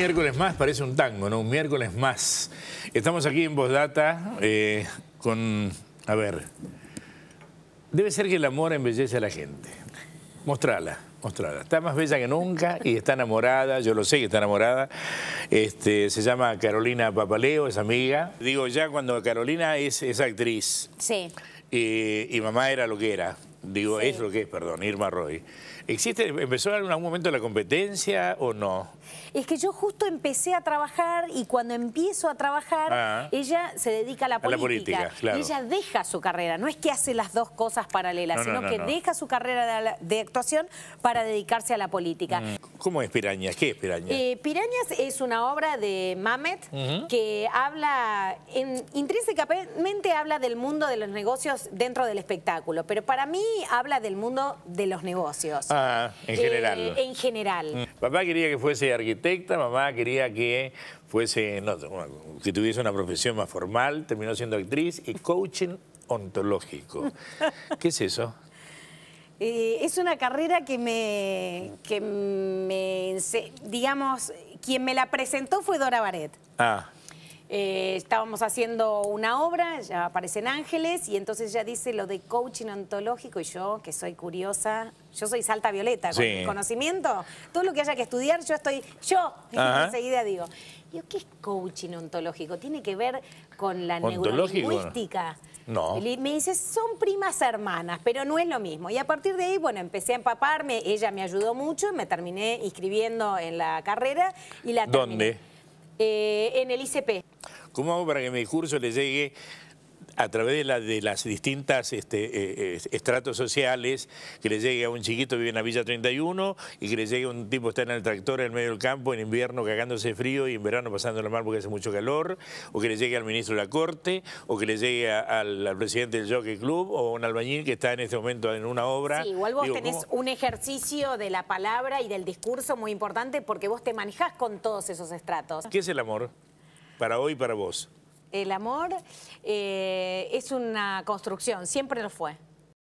miércoles más, parece un tango, ¿no? Un miércoles más. Estamos aquí en Vosdata eh, con... A ver... Debe ser que el amor embellece a la gente. Mostrala, mostrala. Está más bella que nunca y está enamorada, yo lo sé que está enamorada. Este, se llama Carolina Papaleo, es amiga. Digo, ya cuando Carolina es, actriz. Sí. Eh, y mamá era lo que era. Digo, es lo que es, perdón, Irma Roy. ¿Existe, empezó en algún momento la competencia o no? Es que yo justo empecé a trabajar y cuando empiezo a trabajar, ah. ella se dedica a la política. ella deja su carrera, no es que hace las dos cosas paralelas, sino que deja su carrera de, actuación para dedicarse a la política. Mm. ¿Cómo es Pirañas? ¿Qué es Pirañas? Eh, Pirañas es una obra de Mamet que habla, intrínsecamente habla del mundo de los negocios dentro del espectáculo, pero para mí habla del mundo de los negocios. Ah, en eh, general. en general. Papá quería que fuese arquitecta, mamá quería que fuese, no, que tuviese una profesión más formal, terminó siendo actriz y coaching ontológico. ¿Qué es eso? Eh, es una carrera que me, que me, digamos, quien me la presentó fue Dora Baret. Ah. Eh, estábamos haciendo una obra, ya aparecen ángeles, y entonces ella dice lo de coaching ontológico, y yo, que soy curiosa, yo soy Salta Violeta, con conocimiento, todo lo que haya que estudiar, yo estoy, yo, enseguida digo. Yo, ¿qué es coaching ontológico? ¿Tiene que ver con la neurolingüística? No. me dice, son primas hermanas, pero no es lo mismo. Y a partir de ahí, bueno, empecé a empaparme, ella me ayudó mucho, me terminé inscribiendo en la carrera y la ¿Dónde? Eh, en el ICP. ¿Cómo hago para que mi discurso le llegue a través de, de las distintas este, eh, eh, estratos sociales, que le llegue a un chiquito que vive en la Villa 31 y que le llegue a un tipo que está en el tractor en el medio del campo, en invierno cagándose frío y en verano pasándolo mal porque hace mucho calor, o que le llegue al ministro de la Corte, o que le llegue al, presidente del Jockey Club, o un albañil que está en este momento en una obra. Sí, igual vos tenés un ejercicio de la palabra y del discurso muy importante porque vos te manejás con todos esos estratos. ¿Qué es el amor? para hoy para vos? El amor eh, es una construcción, siempre lo fue.